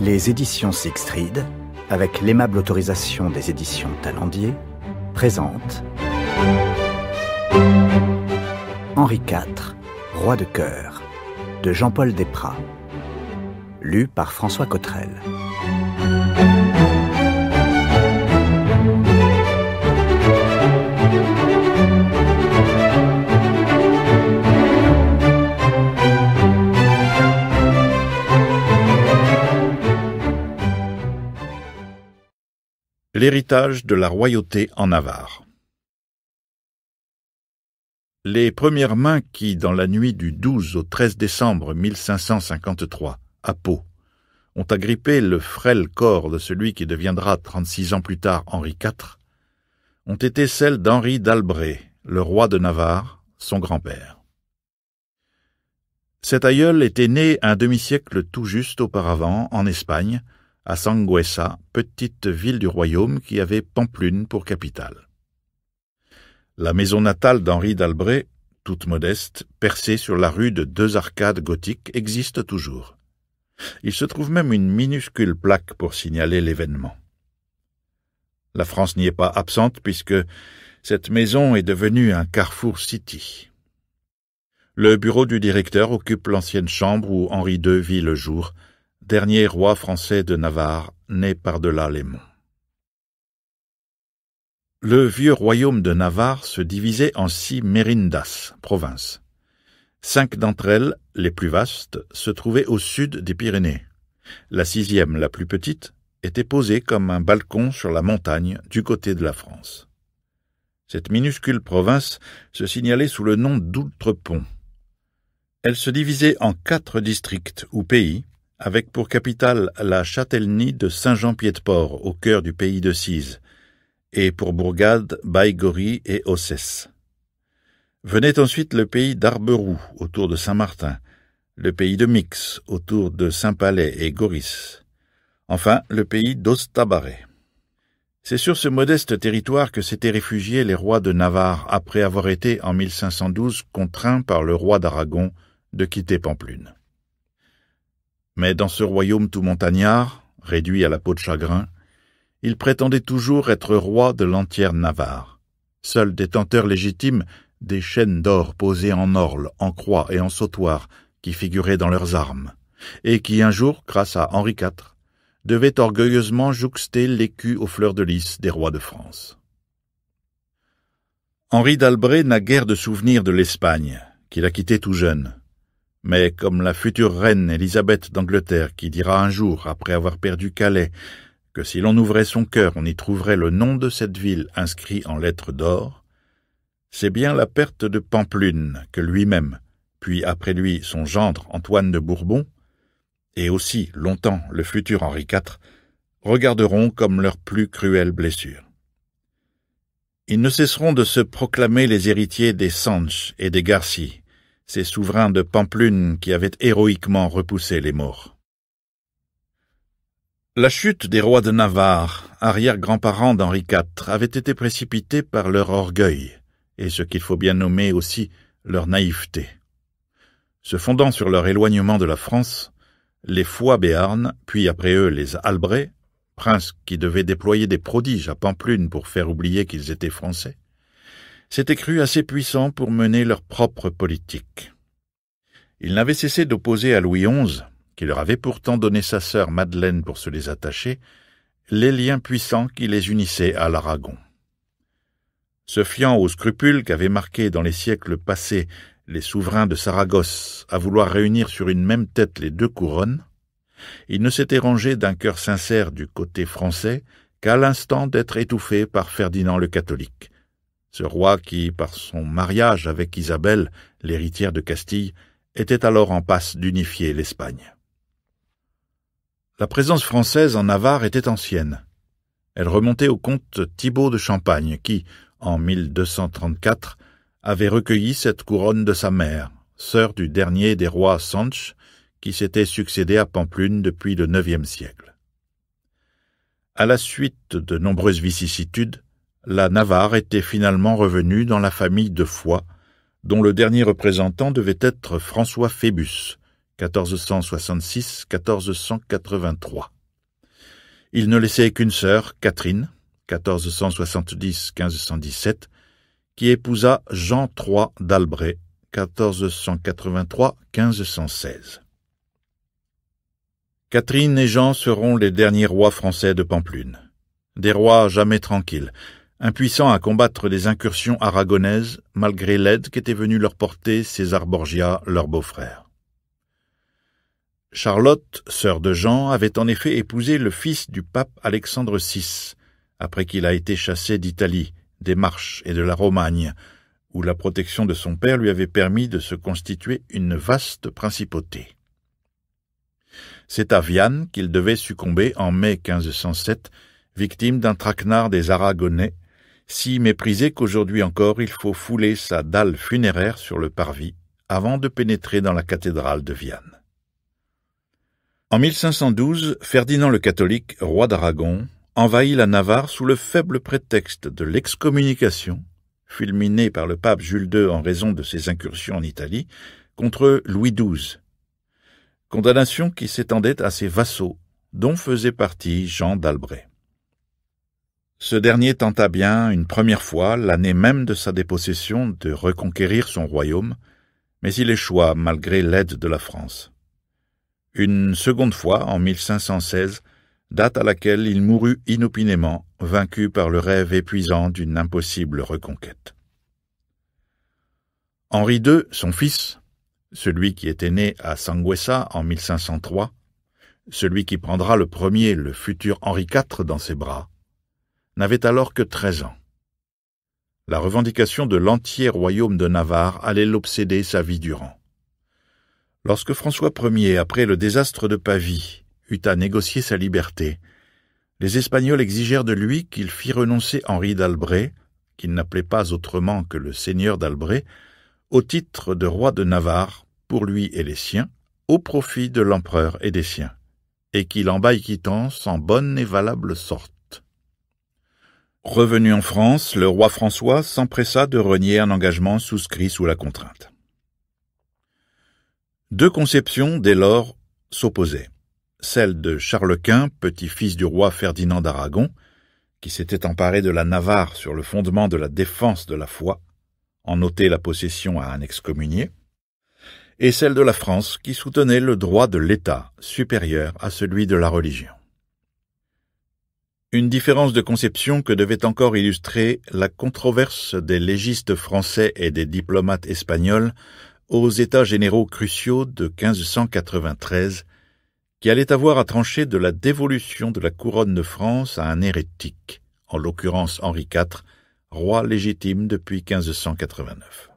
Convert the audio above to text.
Les éditions Sixtride, avec l'aimable autorisation des éditions Talandier, présentent Henri IV, Roi de cœur, de Jean-Paul Desprats, lu par François Cotterel. L'héritage de la royauté en Navarre. Les premières mains qui, dans la nuit du 12 au 13 décembre 1553, à Pau, ont agrippé le frêle corps de celui qui deviendra 36 ans plus tard Henri IV, ont été celles d'Henri d'Albret, le roi de Navarre, son grand-père. Cet aïeul était né un demi-siècle tout juste auparavant en Espagne, à Sanguesa, petite ville du royaume qui avait Pamplune pour capitale. La maison natale d'Henri d'Albret, toute modeste, percée sur la rue de deux arcades gothiques, existe toujours. Il se trouve même une minuscule plaque pour signaler l'événement. La France n'y est pas absente puisque cette maison est devenue un carrefour city. Le bureau du directeur occupe l'ancienne chambre où Henri II vit le jour, dernier roi français de Navarre, né par-delà les monts. Le vieux royaume de Navarre se divisait en six Mérindas, provinces. Cinq d'entre elles, les plus vastes, se trouvaient au sud des Pyrénées. La sixième, la plus petite, était posée comme un balcon sur la montagne du côté de la France. Cette minuscule province se signalait sous le nom d'Outre-Pont. Elle se divisait en quatre districts ou pays, avec pour capitale la châtellenie de Saint-Jean-Pied-de-Port, au cœur du pays de Cise, et pour Bourgade Baïgory et Ossès. Venait ensuite le pays d'Arberoux, autour de Saint-Martin, le pays de Mix, autour de Saint-Palais et Goris, enfin le pays d'Ostabaret. C'est sur ce modeste territoire que s'étaient réfugiés les rois de Navarre après avoir été, en 1512, contraints par le roi d'Aragon de quitter Pamplune. Mais dans ce royaume tout montagnard, réduit à la peau de chagrin, il prétendait toujours être roi de l'entière Navarre, seul détenteur légitime des chaînes d'or posées en orle, en croix et en sautoir qui figuraient dans leurs armes, et qui un jour, grâce à Henri IV, devaient orgueilleusement jouxter l'écu aux fleurs de lys des rois de France. Henri d'Albret n'a guère de souvenirs de l'Espagne, qu'il a quitté tout jeune, mais comme la future reine Élisabeth d'Angleterre qui dira un jour, après avoir perdu Calais, que si l'on ouvrait son cœur on y trouverait le nom de cette ville inscrit en lettres d'or, c'est bien la perte de Pamplune que lui-même, puis après lui son gendre Antoine de Bourbon, et aussi longtemps le futur Henri IV, regarderont comme leur plus cruelle blessure. Ils ne cesseront de se proclamer les héritiers des Sanches et des Garci, ces souverains de Pamplune qui avaient héroïquement repoussé les morts. La chute des rois de Navarre, arrière-grands-parents d'Henri IV, avait été précipitée par leur orgueil, et ce qu'il faut bien nommer aussi leur naïveté. Se fondant sur leur éloignement de la France, les Foix Béarn, puis après eux les Albrets, princes qui devaient déployer des prodiges à Pamplune pour faire oublier qu'ils étaient français, s'étaient crus assez puissants pour mener leur propre politique. Ils n'avaient cessé d'opposer à Louis XI, qui leur avait pourtant donné sa sœur Madeleine pour se les attacher, les liens puissants qui les unissaient à l'Aragon. Se fiant aux scrupules qu'avaient marqués dans les siècles passés les souverains de Saragosse à vouloir réunir sur une même tête les deux couronnes, ils ne s'étaient rangés d'un cœur sincère du côté français qu'à l'instant d'être étouffés par Ferdinand le catholique, ce roi qui, par son mariage avec Isabelle, l'héritière de Castille, était alors en passe d'unifier l'Espagne. La présence française en Navarre était ancienne. Elle remontait au comte Thibaut de Champagne qui, en 1234, avait recueilli cette couronne de sa mère, sœur du dernier des rois Sanche, qui s'était succédé à Pamplune depuis le IXe siècle. À la suite de nombreuses vicissitudes, la Navarre était finalement revenue dans la famille de Foix, dont le dernier représentant devait être François Phébus, 1466-1483. Il ne laissait qu'une sœur, Catherine, 1470-1517, qui épousa Jean III d'Albret, 1483-1516. Catherine et Jean seront les derniers rois français de Pamplune. Des rois jamais tranquilles, Impuissant à combattre les incursions aragonaises, malgré l'aide qu'était venue leur porter César Borgia, leur beau-frère. Charlotte, sœur de Jean, avait en effet épousé le fils du pape Alexandre VI, après qu'il a été chassé d'Italie, des Marches et de la Romagne, où la protection de son père lui avait permis de se constituer une vaste principauté. C'est à Vianne qu'il devait succomber en mai 1507, victime d'un traquenard des Aragonais si méprisé qu'aujourd'hui encore il faut fouler sa dalle funéraire sur le parvis avant de pénétrer dans la cathédrale de Viane. En 1512, Ferdinand le catholique, roi d'Aragon, envahit la Navarre sous le faible prétexte de l'excommunication, fulminée par le pape Jules II en raison de ses incursions en Italie, contre Louis XII, condamnation qui s'étendait à ses vassaux, dont faisait partie Jean d'Albret. Ce dernier tenta bien, une première fois, l'année même de sa dépossession, de reconquérir son royaume, mais il échoua malgré l'aide de la France. Une seconde fois, en 1516, date à laquelle il mourut inopinément, vaincu par le rêve épuisant d'une impossible reconquête. Henri II, son fils, celui qui était né à Sanguessa en 1503, celui qui prendra le premier le futur Henri IV dans ses bras, n'avait alors que treize ans. La revendication de l'entier royaume de Navarre allait l'obséder sa vie durant. Lorsque François Ier, après le désastre de Pavie, eut à négocier sa liberté, les Espagnols exigèrent de lui qu'il fît renoncer Henri d'Albret, qu'il n'appelait pas autrement que le seigneur d'Albret, au titre de roi de Navarre, pour lui et les siens, au profit de l'empereur et des siens, et qu'il en baille quittance en bonne et valable sorte. Revenu en France, le roi François s'empressa de renier un engagement souscrit sous la contrainte. Deux conceptions, dès lors, s'opposaient. Celle de Charles Quint, petit-fils du roi Ferdinand d'Aragon, qui s'était emparé de la Navarre sur le fondement de la défense de la foi, en ôter la possession à un excommunié, et celle de la France qui soutenait le droit de l'État supérieur à celui de la religion une différence de conception que devait encore illustrer la controverse des légistes français et des diplomates espagnols aux États généraux cruciaux de 1593, qui allait avoir à trancher de la dévolution de la couronne de France à un hérétique, en l'occurrence Henri IV, roi légitime depuis 1589.